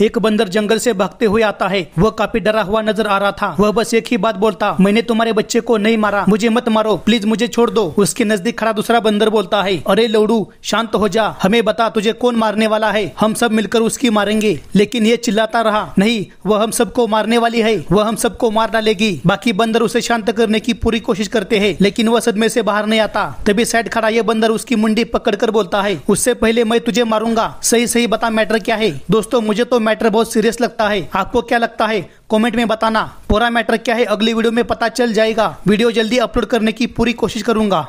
एक बंदर जंगल से भागते हुए आता है वह काफी डरा हुआ नजर आ रहा था वह बस एक ही बात बोलता मैंने तुम्हारे बच्चे को नहीं मारा मुझे मत मारो प्लीज मुझे छोड़ दो उसके नजदीक खड़ा दूसरा बंदर बोलता है अरे लौड़ू शांत हो जा हमें बता तुझे कौन मारने वाला है हम सब मिलकर उसकी मारेंगे लेकिन ये चिल्लाता रहा नहीं वह हम सबको मारने वाली है वह हम सबको मार डालेगी बाकी बंदर उसे शांत करने की पूरी कोशिश करते हैं लेकिन वह सदमे से बाहर नहीं आता तभी साइड खड़ा ये बंदर उसकी मुंडी पकड़ बोलता है उससे पहले मैं तुझे मारूंगा सही सही बता मैटर क्या है दोस्तों मुझे तो मैटर बहुत सीरियस लगता है आपको क्या लगता है कमेंट में बताना पूरा मैटर क्या है अगली वीडियो में पता चल जाएगा वीडियो जल्दी अपलोड करने की पूरी कोशिश करूंगा